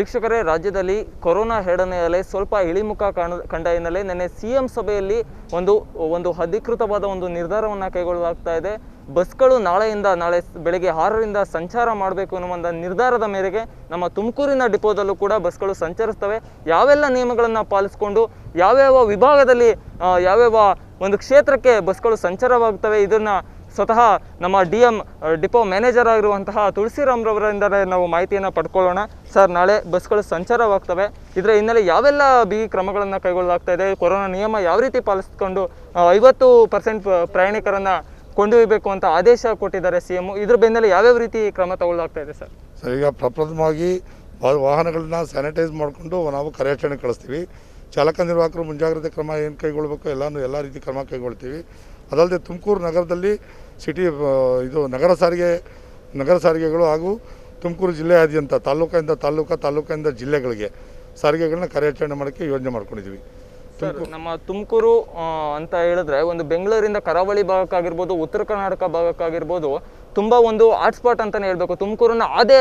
ವೀಕ್ಷಕರೇ ರಾಜ್ಯದಲ್ಲಿ ಕೊರೋನಾ ಎರಡನೇ ಅಲೆ ಸ್ವಲ್ಪ ಇಳಿಮುಖ ಕಾಣ ಕಂಡ ಹಿನ್ನೆಲೆ ನಿನ್ನೆ ಸಿ ಎಂ ಸಭೆಯಲ್ಲಿ ಒಂದು ಒಂದು ಅಧಿಕೃತವಾದ ಒಂದು ನಿರ್ಧಾರವನ್ನು ಕೈಗೊಳ್ಳಲಾಗ್ತಾ ಇದೆ ಬಸ್ಗಳು ನಾಳೆಯಿಂದ ನಾಳೆ ಬೆಳಗ್ಗೆ ಆರರಿಂದ ಸಂಚಾರ ಮಾಡಬೇಕು ಅನ್ನುವಂಥ ನಿರ್ಧಾರದ ಮೇರೆಗೆ ನಮ್ಮ ತುಮಕೂರಿನ ಡಿಪೋದಲ್ಲೂ ಕೂಡ ಬಸ್ಗಳು ಸಂಚರಿಸ್ತವೆ ಯಾವೆಲ್ಲ ನಿಯಮಗಳನ್ನು ಪಾಲಿಸ್ಕೊಂಡು ಯಾವ್ಯಾವ ವಿಭಾಗದಲ್ಲಿ ಯಾವ್ಯಾವ ಒಂದು ಕ್ಷೇತ್ರಕ್ಕೆ ಬಸ್ಗಳು ಸಂಚಾರವಾಗ್ತವೆ ಇದನ್ನು ಸ್ವತಃ ನಮ್ಮ ಡಿ ಎಂ ಡಿಪೋ ಮ್ಯಾನೇಜರ್ ಆಗಿರುವಂತಹ ತುಳಸಿರಾಮ್ರವರಿಂದಲೇ ನಾವು ಮಾಹಿತಿಯನ್ನು ಪಡ್ಕೊಳ್ಳೋಣ ಸರ್ ನಾಳೆ ಬಸ್ಗಳು ಸಂಚಾರವಾಗ್ತವೆ ಇದರ ಹಿನ್ನೆಲೆ ಯಾವೆಲ್ಲ ಬಿಗಿ ಕ್ರಮಗಳನ್ನು ಕೈಗೊಳ್ಳಲಾಗ್ತಾ ಇದೆ ಕೊರೋನಾ ನಿಯಮ ಯಾವ ರೀತಿ ಪಾಲಿಸಿಕೊಂಡು ಐವತ್ತು ಪರ್ಸೆಂಟ್ ಪ್ರಯಾಣಿಕರನ್ನು ಕೊಂಡೊಯ್ಯಬೇಕು ಅಂತ ಆದೇಶ ಕೊಟ್ಟಿದ್ದಾರೆ ಸಿ ಎಮ್ ಇದ್ರ ಬೆನ್ನಲ್ಲೇ ಯಾವ್ಯಾವ ರೀತಿ ಕ್ರಮ ತಗೊಳ್ಳಾಗ್ತಾ ಇದೆ ಸರ್ ಸರ್ ಈಗ ಪ್ರಪ್ರಥಮವಾಗಿ ವಾಹನಗಳನ್ನ ಸ್ಯಾನಿಟೈಸ್ ಮಾಡಿಕೊಂಡು ನಾವು ಕಾರ್ಯಾಚರಣೆ ಕಳಿಸ್ತೀವಿ ಚಾಲಕ ನಿರ್ವಾಹಕರು ಮುಂಜಾಗ್ರತೆ ಕ್ರಮ ಏನು ಕೈಗೊಳ್ಬೇಕು ಎಲ್ಲಾನು ಎಲ್ಲ ರೀತಿ ಕ್ರಮ ಕೈಗೊಳ್ತೀವಿ ಅದಲ್ಲದೆ ತುಮಕೂರು ನಗರದಲ್ಲಿ ಸಿಟಿ ಇದು ನಗರ ಸಾರಿಗೆ ನಗರ ಸಾರಿಗೆಗಳು ಹಾಗೂ ತುಮಕೂರು ಜಿಲ್ಲೆಯಾದ್ಯಂತ ತಾಲೂಕಿಂದ ತಾಲೂಕು ತಾಲೂಕಿಂದ ಜಿಲ್ಲೆಗಳಿಗೆ ಸಾರಿಗೆಗಳನ್ನ ಕಾರ್ಯಾಚರಣೆ ಮಾಡೋಕ್ಕೆ ಯೋಜನೆ ಮಾಡ್ಕೊಂಡಿದ್ದೀವಿ ನಮ್ಮ ತುಮಕೂರು ಅಂತ ಹೇಳಿದ್ರೆ ಒಂದು ಬೆಂಗಳೂರಿಂದ ಕರಾವಳಿ ಭಾಗಕ್ಕಾಗಿರ್ಬೋದು ಉತ್ತರ ಕರ್ನಾಟಕ ಭಾಗಕ್ಕಾಗಿರ್ಬೋದು ತುಂಬ ಒಂದು ಹಾಟ್ಸ್ಪಾಟ್ ಅಂತಲೇ ಹೇಳಬೇಕು ತುಮಕೂರನ್ನ ಅದೇ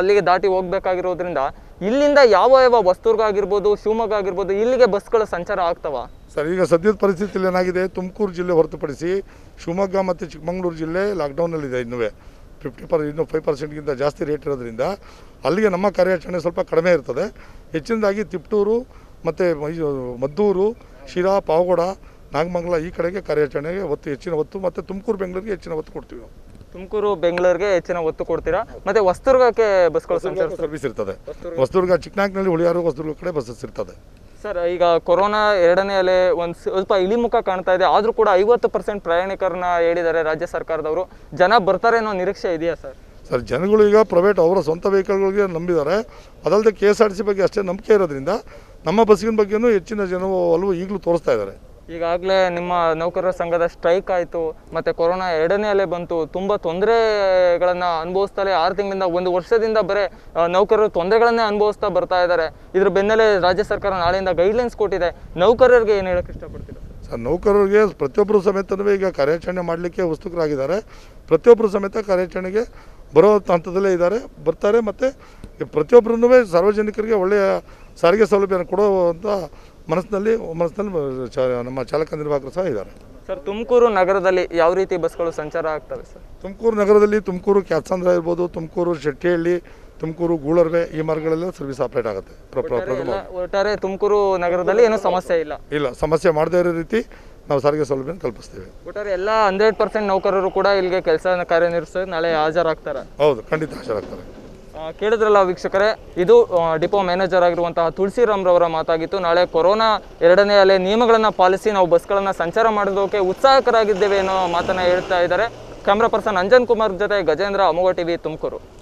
ಅಲ್ಲಿಗೆ ದಾಟಿ ಹೋಗ್ಬೇಕಾಗಿರೋದ್ರಿಂದ ಇಲ್ಲಿಂದ ಯಾವ ಯಾವ ವಸ್ತುರ್ಗ ಶಿವಮೊಗ್ಗ ಆಗಿರ್ಬೋದು ಇಲ್ಲಿಗೆ ಬಸ್ಗಳ ಸಂಚಾರ ಆಗ್ತಾವ ಸರ್ ಈಗ ಸದ್ಯದ ಪರಿಸ್ಥಿತಿಯಲ್ಲಿ ಏನಾಗಿದೆ ತುಮಕೂರು ಜಿಲ್ಲೆ ಹೊರತುಪಡಿಸಿ ಶಿವಮೊಗ್ಗ ಮತ್ತು ಚಿಕ್ಕಮಗಳೂರು ಜಿಲ್ಲೆ ಲಾಕ್ಡೌನಲ್ಲಿದೆ ಇನ್ನೂ ಫಿಫ್ಟಿ ಪರ್ ಇನ್ನೂ ಫೈವ್ ಪರ್ಸೆಂಟ್ಗಿಂತ ಜಾಸ್ತಿ ರೇಟ್ ಇರೋದ್ರಿಂದ ಅಲ್ಲಿಗೆ ನಮ್ಮ ಕಾರ್ಯಾಚರಣೆ ಸ್ವಲ್ಪ ಕಡಿಮೆ ಇರ್ತದೆ ಹೆಚ್ಚಿನದಾಗಿ ತಿಪ್ಟೂರು ಮತ್ತು ಮದ್ದೂರು ಶಿರಾ ಪಾವಗೋಡ ನಾಗಮಂಗಲ ಈ ಕಡೆಗೆ ಕಾರ್ಯಾಚರಣೆಗೆ ಒತ್ತು ಹೆಚ್ಚಿನ ಒತ್ತು ಮತ್ತು ತುಮಕೂರು ಬೆಂಗಳೂರಿಗೆ ಹೆಚ್ಚಿನ ಒತ್ತು ಕೊಡ್ತೀವಿ ನಾವು ತುಮಕೂರು ಬೆಂಗಳೂರಿಗೆ ಹೆಚ್ಚಿನ ಒತ್ತು ಕೊಡ್ತೀರಾ ಮತ್ತು ವಸ್ತುರ್ಗಕ್ಕೆ ಬಸ್ಗಳು ಸರ್ವಿಸ್ ಇರ್ತದೆ ವಸ್ತುರ್ಗ ಚಿಕ್ಕನಾಗ್ನಲ್ಲಿ ಹುಳಿಯಾರು ಹೊಸದುರ್ಗ ಕಡೆ ಬಸ್ಸಸ್ ಇರ್ತದೆ ಸರ್ ಈಗ ಕೊರೋನಾ ಎರಡನೇ ಅಲೆ ಒಂದು ಸ್ವಲ್ಪ ಇಳಿಮುಖ ಕಾಣ್ತಾ ಇದೆ ಆದರೂ ಕೂಡ ಐವತ್ತು ಪರ್ಸೆಂಟ್ ಪ್ರಯಾಣಿಕರನ್ನ ಹೇಳಿದ್ದಾರೆ ರಾಜ್ಯ ಸರ್ಕಾರದವರು ಜನ ಬರ್ತಾರೆ ಅನ್ನೋ ನಿರೀಕ್ಷೆ ಇದೆಯಾ ಸರ್ ಸರ್ ಜನಗಳು ಈಗ ಪ್ರೈವೇಟ್ ಅವರ ಸ್ವಂತ ವೆಹಿಕಲ್ಗಳಿಗೆ ನಂಬಿದ್ದಾರೆ ಅದಲ್ಲದೆ K S R T C ಬಗ್ಗೆ ಅಷ್ಟೇ ನಂಬಿಕೆ ಇರೋದ್ರಿಂದ ನಮ್ಮ ಬಸ್ಸಿನ ಬಗ್ಗೆಯೂ ಹೆಚ್ಚಿನ ಜನರು ಒಲವು ಈಗಲೂ ತೋರಿಸ್ತಾ ಇದ್ದಾರೆ ಈಗಾಗಲೇ ನಿಮ್ಮ ನೌಕರರ ಸಂಘದ ಸ್ಟ್ರೈಕ್ ಆಯಿತು ಮತ್ತು ಕೊರೋನಾ ಎರಡನೇ ಅಲೆ ಬಂತು ತುಂಬ ತೊಂದರೆಗಳನ್ನು ಅನುಭವಿಸ್ತಲೇ ಆರು ತಿಂಗಳಿಂದ ಒಂದು ವರ್ಷದಿಂದ ಬರೀ ನೌಕರರು ತೊಂದರೆಗಳನ್ನೇ ಅನುಭವಿಸ್ತಾ ಬರ್ತಾ ಇದ್ದಾರೆ ಇದ್ರ ಬೆನ್ನಲ್ಲೇ ರಾಜ್ಯ ಸರ್ಕಾರ ನಾಳೆಯಿಂದ ಗೈಡ್ಲೈನ್ಸ್ ಕೊಟ್ಟಿದೆ ನೌಕರರಿಗೆ ಏನು ಹೇಳಕ್ಕೆ ಇಷ್ಟಪಡ್ತೀರಾ ಸರ್ ನೌಕರರಿಗೆ ಪ್ರತಿಯೊಬ್ಬರು ಸಮೇತನೂ ಈಗ ಕಾರ್ಯಾಚರಣೆ ಮಾಡಲಿಕ್ಕೆ ಉತ್ಸುಕರಾಗಿದ್ದಾರೆ ಪ್ರತಿಯೊಬ್ಬರು ಸಮೇತ ಕಾರ್ಯಾಚರಣೆಗೆ ಬರೋ ಹಂತದಲ್ಲೇ ಇದ್ದಾರೆ ಬರ್ತಾರೆ ಮತ್ತು ಪ್ರತಿಯೊಬ್ಬರೂ ಸಾರ್ವಜನಿಕರಿಗೆ ಒಳ್ಳೆಯ ಸಾರಿಗೆ ಸೌಲಭ್ಯನ ಕೊಡುವಂಥ ಮನಸ್ಸಿನಲ್ಲಿ ಮನಸ್ಸಿನಲ್ಲಿ ನಮ್ಮ ಚಾಲಕ ನಿರ್ವಾಹಕರು ಸಹ ಇದ್ದಾರೆ ಸರ್ ತುಮಕೂರು ನಗರದಲ್ಲಿ ಯಾವ ರೀತಿ ಬಸ್ಗಳು ಸಂಚಾರ ಆಗ್ತವೆ ಸರ್ ತುಮಕೂರು ನಗರದಲ್ಲಿ ತುಮಕೂರು ಕ್ಯಾತ್ಸಂದ್ರ ಇರ್ಬೋದು ತುಮಕೂರು ಶೆಟ್ಟಿಹಳ್ಳಿ ತುಮಕೂರು ಗೂಳರ್ವೆ ಈ ಮಾರ್ಗಗಳೆಲ್ಲ ಸರ್ವಿಸ್ ಆಪರೇಟ್ ಆಗುತ್ತೆ ಒಟ್ಟಾರೆ ತುಮಕೂರು ನಗರದಲ್ಲಿ ಏನೂ ಸಮಸ್ಯೆ ಇಲ್ಲ ಇಲ್ಲ ಸಮಸ್ಯೆ ಮಾಡದೇ ಇರೋ ರೀತಿ ನಾವು ಸಾರಿಗೆ ಸೌಲಭ್ಯ ಕಲ್ಪಿಸ್ತೇವೆ ಒಟ್ಟಾರೆ ಎಲ್ಲ ಹಂಡ್ರೆಡ್ ಪರ್ಸೆಂಟ್ ನೌಕರರು ಕೂಡ ಇಲ್ಲಿಗೆ ಕೆಲಸ ಕಾರ್ಯನಿರ್ವಹಿಸಿ ನಾಳೆ ಹಾಜರಾಗ್ತಾರೆ ಹೌದು ಖಂಡಿತ ಹಾಜರಾಗ್ತಾರೆ ಕೇಳಿದ್ರಲ್ಲ ವೀಕ್ಷಕರೇ ಇದು ಡಿಪೋ ಮ್ಯಾನೇಜರ್ ಆಗಿರುವಂತಹ ರವರ ಮಾತಾಗಿತ್ತು ನಾಳೆ ಕೊರೋನಾ ಎರಡನೇ ಅಲೆ ನಿಯಮಗಳನ್ನು ಪಾಲಿಸಿ ನಾವು ಬಸ್ಗಳನ್ನು ಸಂಚಾರ ಮಾಡೋದಕ್ಕೆ ಉತ್ಸಾಹಕರಾಗಿದ್ದೇವೆ ಅನ್ನೋ ಮಾತನ್ನ ಹೇಳ್ತಾ ಇದ್ದಾರೆ ಕ್ಯಾಮ್ರಾ ಪರ್ಸನ್ ಅಂಜನ್ ಕುಮಾರ್ ಜೊತೆ ಗಜೇಂದ್ರ ಅಮೋಘ ಟಿವಿ ತುಮಕೂರು